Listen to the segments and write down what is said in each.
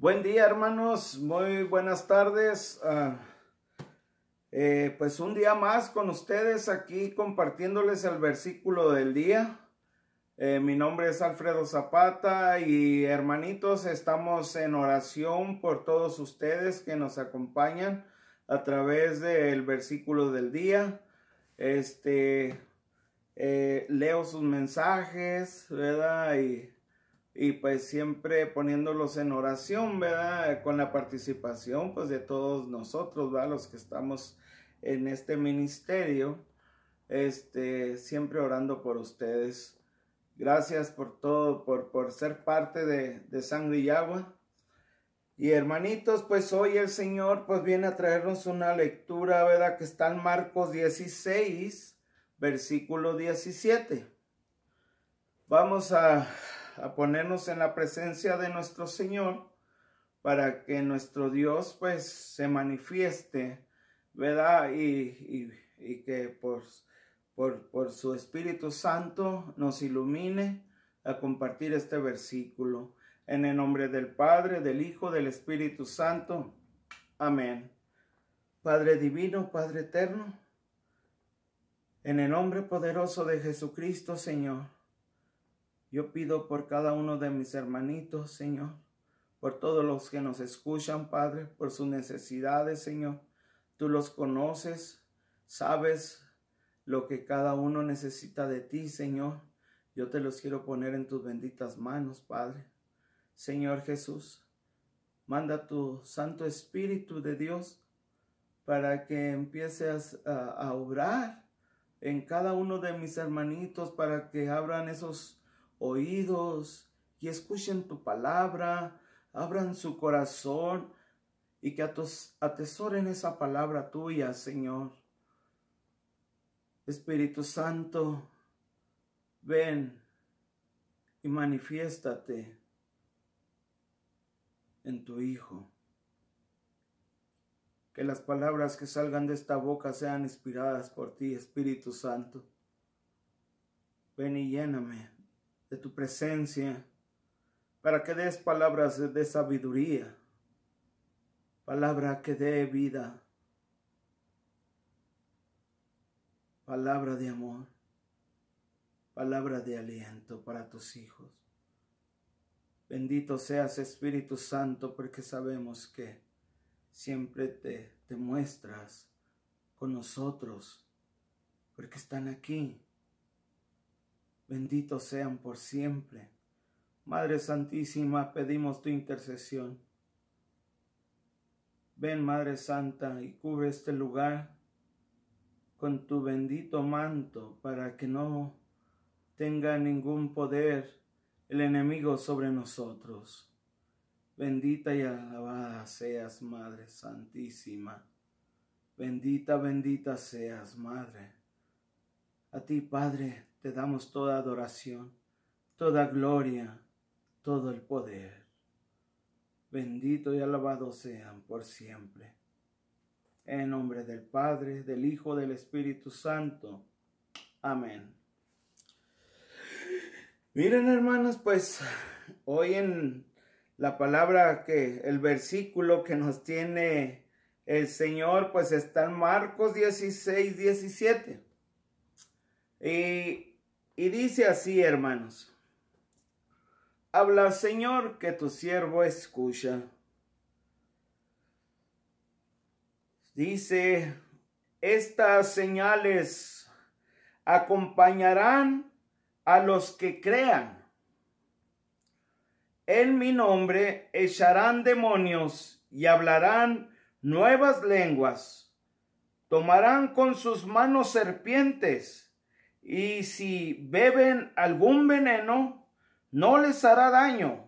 Buen día hermanos, muy buenas tardes. Ah, eh, pues un día más con ustedes aquí compartiéndoles el versículo del día. Eh, mi nombre es Alfredo Zapata y hermanitos, estamos en oración por todos ustedes que nos acompañan a través del versículo del día. Este, eh, leo sus mensajes, ¿verdad? Y y pues siempre poniéndolos en oración, ¿verdad? Con la participación pues de todos nosotros, ¿verdad? Los que estamos en este ministerio, este, siempre orando por ustedes. Gracias por todo, por, por ser parte de, de Sangre y Agua. Y hermanitos, pues hoy el Señor pues viene a traernos una lectura, ¿verdad? Que está en Marcos 16, versículo 17. Vamos a, a ponernos en la presencia de nuestro Señor para que nuestro Dios pues se manifieste, ¿verdad? Y, que por, por, por su Espíritu Santo nos ilumine a compartir este versículo. En el nombre del Padre, del Hijo, del Espíritu Santo. Amén. Padre Divino, Padre Eterno, en el nombre poderoso de Jesucristo, Señor. Yo pido por cada uno de mis hermanitos, Señor, por todos los que nos escuchan, Padre, por sus necesidades, Señor. Tú los conoces, sabes lo que cada uno necesita de ti, Señor. Yo te los quiero poner en tus benditas manos, Padre. Señor Jesús, manda tu Santo Espíritu de Dios para que empieces a, obrar en cada uno de mis hermanitos, para que abran esos oídos y escuchen tu palabra, abran su corazón y que atesoren esa palabra tuya, Señor. Espíritu Santo, ven y manifiéstate en tu Hijo. Que las palabras que salgan de esta boca sean inspiradas por ti, Espíritu Santo. Ven y lléname de tu presencia, para que des palabras de sabiduría, palabra que dé vida, palabra de amor, palabra de aliento para tus hijos. Bendito seas Espíritu Santo, porque sabemos que siempre te, te muestras con nosotros, porque están aquí benditos sean por siempre. Madre Santísima, pedimos tu intercesión. Ven, Madre Santa, y cubre este lugar con tu bendito manto para que no tenga ningún poder el enemigo sobre nosotros. Bendita y alabada seas, Madre Santísima. Bendita, bendita seas, Madre. A ti, Padre, te damos toda adoración, toda gloria, todo el poder. Bendito y alabado sean por siempre. En nombre del Padre, del Hijo, del Espíritu Santo. Amén. Miren, hermanos, pues hoy en la palabra que, el versículo que nos tiene el Señor, pues está en Marcos 16, 17. Y, y dice así, hermanos. Habla, Señor, que tu siervo escucha. Dice, estas señales acompañarán a los que crean. En mi nombre echarán demonios y hablarán nuevas lenguas. Tomarán con sus manos serpientes y si beben algún veneno, no les hará daño.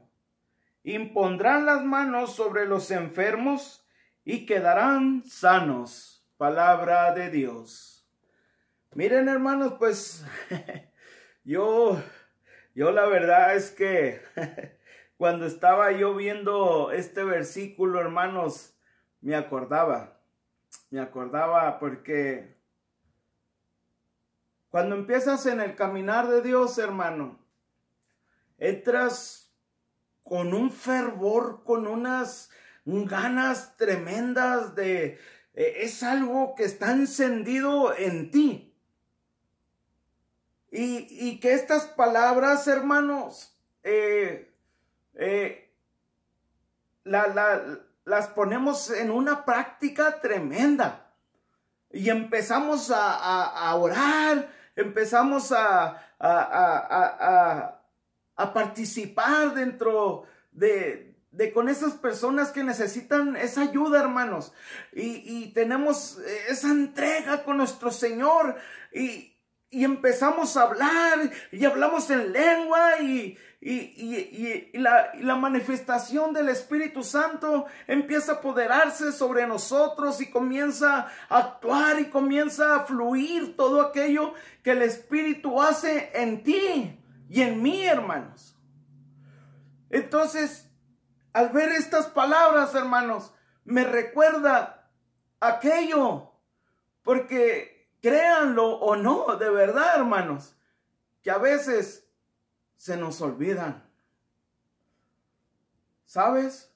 Impondrán las manos sobre los enfermos y quedarán sanos. Palabra de Dios. Miren hermanos, pues yo, yo la verdad es que cuando estaba yo viendo este versículo, hermanos, me acordaba, me acordaba porque cuando empiezas en el caminar de Dios, hermano, entras con un fervor, con unas ganas tremendas de... Eh, es algo que está encendido en ti. Y, que estas palabras, hermanos, eh, eh, las ponemos en una práctica tremenda. Y empezamos a, a orar empezamos a, a, participar dentro de, con esas personas que necesitan esa ayuda, hermanos. Y, y tenemos esa entrega con nuestro Señor. Y, y empezamos a hablar y hablamos en lengua y, la, la, manifestación del Espíritu Santo empieza a apoderarse sobre nosotros y comienza a actuar y comienza a fluir todo aquello que el Espíritu hace en ti y en mí, hermanos. Entonces, al ver estas palabras, hermanos, me recuerda aquello, porque créanlo o no, de verdad, hermanos, que a veces se nos olvidan. ¿Sabes?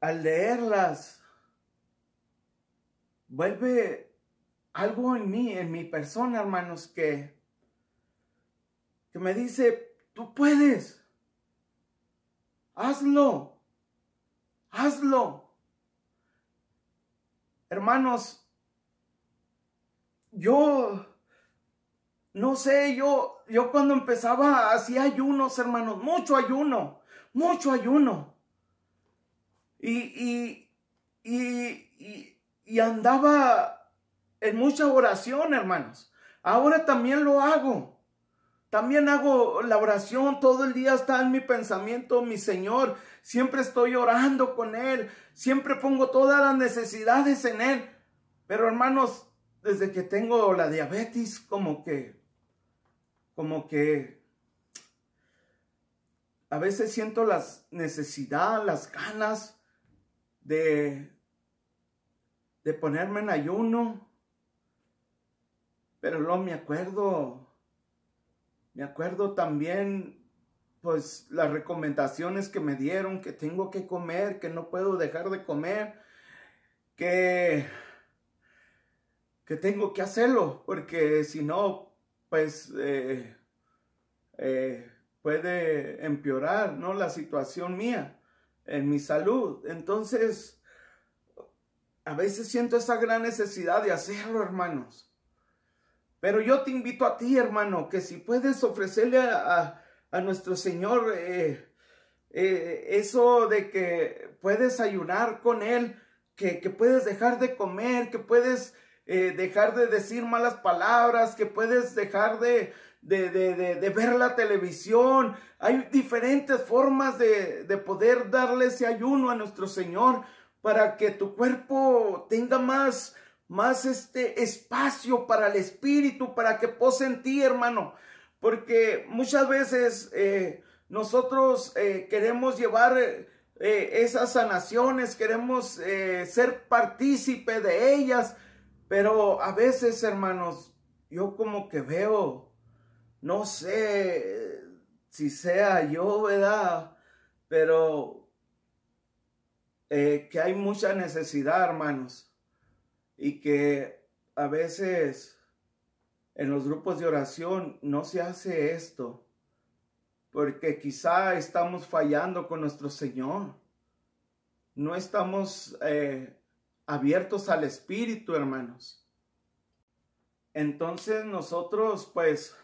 Al leerlas, vuelve algo en mí, en mi persona, hermanos, que, que me dice, tú puedes, hazlo, hazlo. Hermanos, yo, no sé, yo, yo cuando empezaba hacía ayunos, hermanos, mucho ayuno, mucho ayuno. Y, y, y andaba en mucha oración, hermanos. Ahora también lo hago. También hago la oración, todo el día está en mi pensamiento, mi Señor, siempre estoy orando con Él, siempre pongo todas las necesidades en Él. Pero hermanos, desde que tengo la diabetes, como que, como que a veces siento las necesidades, las ganas de, de ponerme en ayuno. Pero no me acuerdo, me acuerdo también pues las recomendaciones que me dieron, que tengo que comer, que no puedo dejar de comer, que, que tengo que hacerlo, porque si no, pues eh, eh, puede empeorar ¿no? la situación mía en mi salud. Entonces, a veces siento esa gran necesidad de hacerlo, hermanos. Pero yo te invito a ti, hermano, que si puedes ofrecerle a a nuestro Señor. Eh, eh, eso de que puedes ayunar con Él, que, que puedes dejar de comer, que puedes eh, dejar de decir malas palabras, que puedes dejar de, de, de, de ver la televisión. Hay diferentes formas de, poder darle ese ayuno a nuestro Señor para que tu cuerpo tenga más, más este espacio para el espíritu, para que pose en ti, hermano porque muchas veces eh, nosotros eh, queremos llevar eh, esas sanaciones, queremos ser partícipe de ellas, pero a veces, hermanos, yo como que veo, no sé si sea yo, ¿verdad? Pero que hay mucha necesidad, hermanos, y que a veces en los grupos de oración no se hace esto, porque quizá estamos fallando con nuestro Señor. No estamos eh, abiertos al Espíritu, hermanos. Entonces nosotros, pues,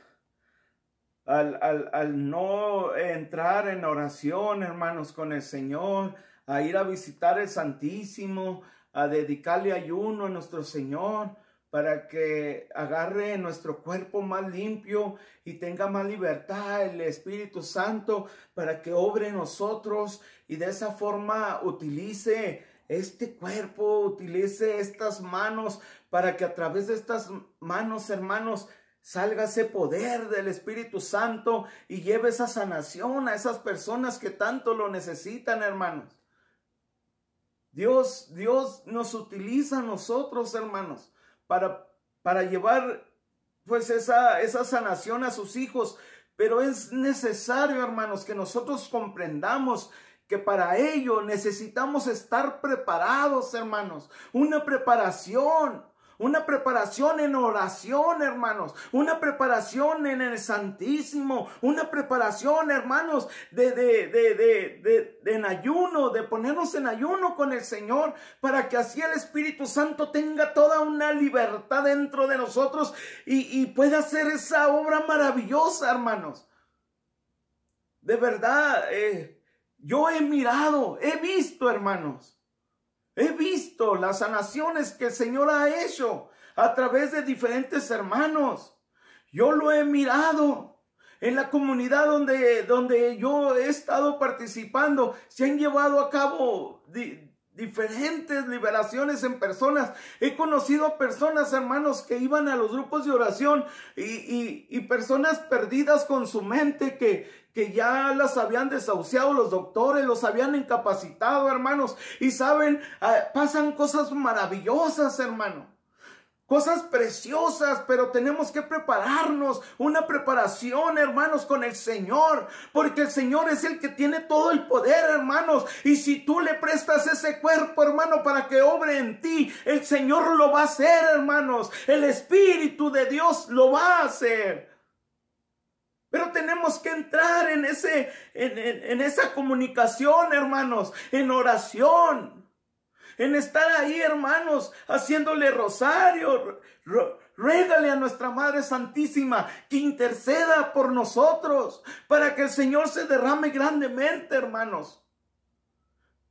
al, al no entrar en oración, hermanos, con el Señor, a ir a visitar el Santísimo, a dedicarle ayuno a nuestro Señor, para que agarre nuestro cuerpo más limpio y tenga más libertad el Espíritu Santo para que obre en nosotros y de esa forma utilice este cuerpo, utilice estas manos para que a través de estas manos, hermanos, Salga ese poder del Espíritu Santo y lleve esa sanación a esas personas que tanto lo necesitan, hermanos. Dios, Dios nos utiliza a nosotros, hermanos, para, llevar pues esa, esa sanación a sus hijos. Pero es necesario, hermanos, que nosotros comprendamos que para ello necesitamos estar preparados, hermanos. Una preparación, una preparación en oración, hermanos, una preparación en el Santísimo, una preparación, hermanos, de, de, de, de, en ayuno, de ponernos en ayuno con el Señor, para que así el Espíritu Santo tenga toda una libertad dentro de nosotros y, pueda hacer esa obra maravillosa, hermanos. De verdad, eh, yo he mirado, he visto, hermanos He visto las sanaciones que el Señor ha hecho a través de diferentes hermanos. Yo lo he mirado. En la comunidad donde, donde yo he estado participando, se han llevado a cabo diferentes liberaciones en personas. He conocido personas, hermanos, que iban a los grupos de oración y, personas perdidas con su mente que, que ya las habían desahuciado los doctores, los habían incapacitado, hermanos. Y saben, ah, pasan cosas maravillosas, hermano cosas preciosas, pero tenemos que prepararnos, una preparación, hermanos, con el Señor, porque el Señor es el que tiene todo el poder, hermanos, y si tú le prestas ese cuerpo, hermano, para que obre en ti, el Señor lo va a hacer, hermanos, el Espíritu de Dios lo va a hacer. Pero tenemos que entrar en, ese, en, esa comunicación, hermanos, en oración, en estar ahí, hermanos, haciéndole rosario. Ruégale a nuestra Madre Santísima que interceda por nosotros para que el Señor se derrame grandemente, hermanos.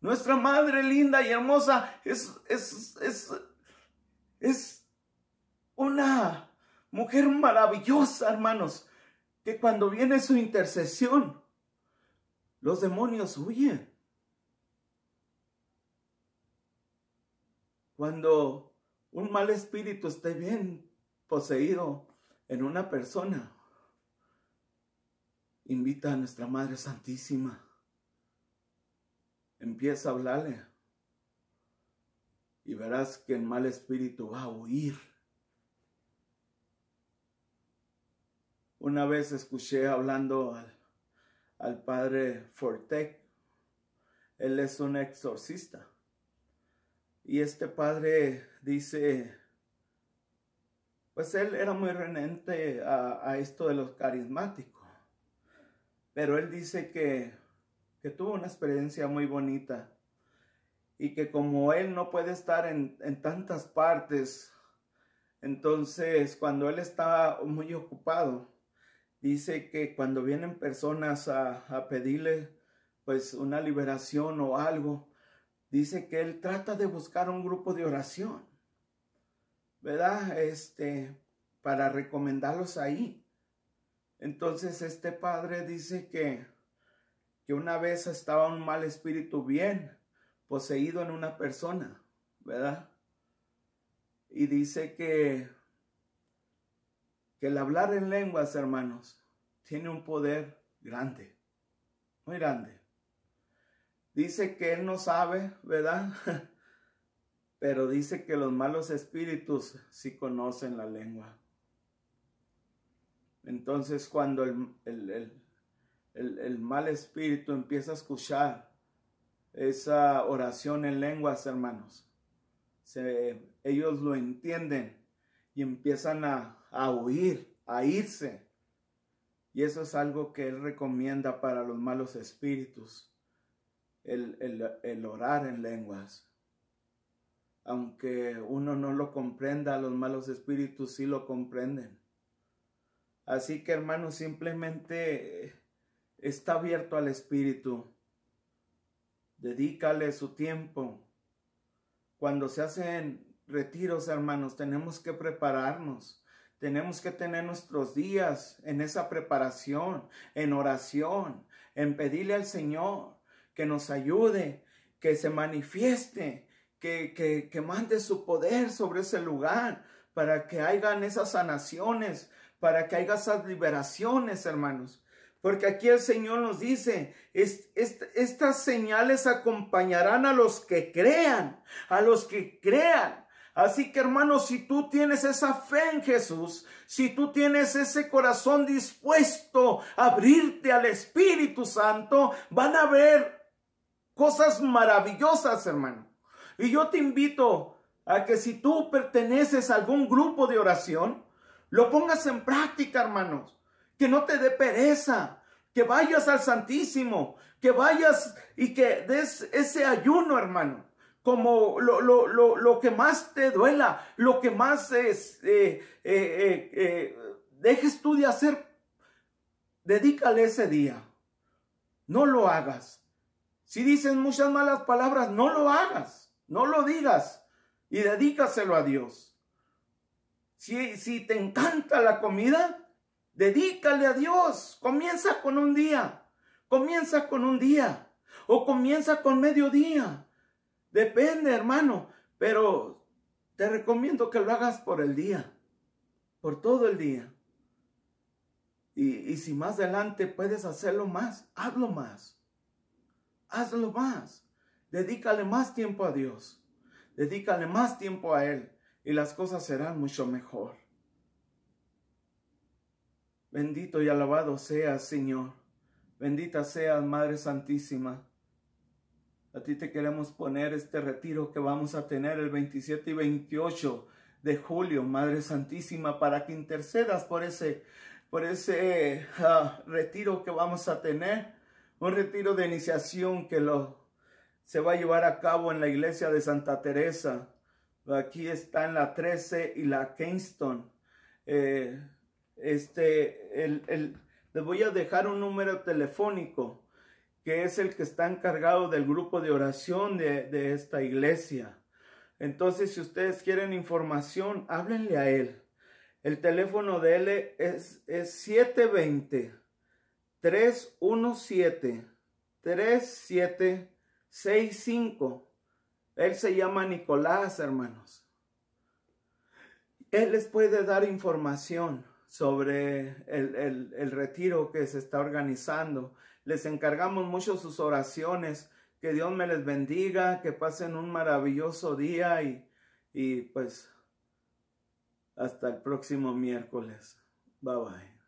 Nuestra Madre linda y hermosa es, es, es, es una mujer maravillosa, hermanos, que cuando viene su intercesión, los demonios huyen. Cuando un mal espíritu esté bien poseído en una persona, invita a nuestra Madre Santísima. Empieza a hablarle y verás que el mal espíritu va a huir. Una vez escuché hablando al, padre Fortec. Él es un exorcista. Y este padre dice, pues él era muy renente a, esto de los carismáticos, pero él dice que, que, tuvo una experiencia muy bonita y que como él no puede estar en, tantas partes, entonces cuando él está muy ocupado, dice que cuando vienen personas a, a pedirle pues una liberación o algo, dice que él trata de buscar un grupo de oración, ¿verdad? Este, para recomendarlos ahí. Entonces este padre dice que, que una vez estaba un mal espíritu bien poseído en una persona, ¿verdad? Y dice que, que el hablar en lenguas, hermanos, tiene un poder grande, muy grande. Dice que él no sabe, ¿verdad? Pero dice que los malos espíritus sí conocen la lengua. Entonces cuando el, mal espíritu empieza a escuchar esa oración en lenguas, hermanos, ellos lo entienden y empiezan a, a huir, a irse. Y eso es algo que él recomienda para los malos espíritus el, orar en lenguas. Aunque uno no lo comprenda, los malos espíritus sí lo comprenden. Así que hermanos simplemente eh, está abierto al espíritu. Dedícale su tiempo. Cuando se hacen retiros, hermanos, tenemos que prepararnos. Tenemos que tener nuestros días en esa preparación, en oración, en pedirle al Señor que nos ayude, que se manifieste, que, que, mande su poder sobre ese lugar, para que hagan esas sanaciones, para que haya esas liberaciones, hermanos. Porque aquí el Señor nos dice, estas señales acompañarán a los que crean, a los que crean. Así que hermanos, si tú tienes esa fe en Jesús, si tú tienes ese corazón dispuesto a abrirte al Espíritu Santo, van a ver Cosas maravillosas, hermano. Y yo te invito a que si tú perteneces a algún grupo de oración, lo pongas en práctica, hermanos. Que no te dé pereza, que vayas al Santísimo, que vayas y que des ese ayuno, hermano. Como lo, que más te duela, lo que más es, este, eh, eh, eh, dejes tú de hacer, dedícale ese día. No lo hagas. Si dicen muchas malas palabras, no lo hagas, no lo digas y dedícaselo a Dios. Si, si te encanta la comida, dedícale a Dios. Comienza con un día, comienza con un día o comienza con mediodía. Depende, hermano, pero te recomiendo que lo hagas por el día, por todo el día. Y, y si más adelante puedes hacerlo más, hazlo más hazlo más. Dedícale más tiempo a Dios. Dedícale más tiempo a Él y las cosas serán mucho mejor. Bendito y alabado seas, Señor. Bendita seas, Madre Santísima. A ti te queremos poner este retiro que vamos a tener el 27 y 28 de julio, Madre Santísima, para que intercedas por ese, por ese ah, retiro que vamos a tener un retiro de iniciación que lo, se va a llevar a cabo en la iglesia de Santa Teresa. Aquí está en la 13 y la Kingston. Eh, este, les voy a dejar un número telefónico que es el que está encargado del grupo de oración de, esta iglesia. Entonces, si ustedes quieren información, háblenle a él. El teléfono de él es, es 720 317 3765. Él se llama Nicolás, hermanos. Él les puede dar información sobre el, retiro que se está organizando. Les encargamos mucho sus oraciones. Que Dios me les bendiga, que pasen un maravilloso día y, y pues hasta el próximo miércoles. Bye bye.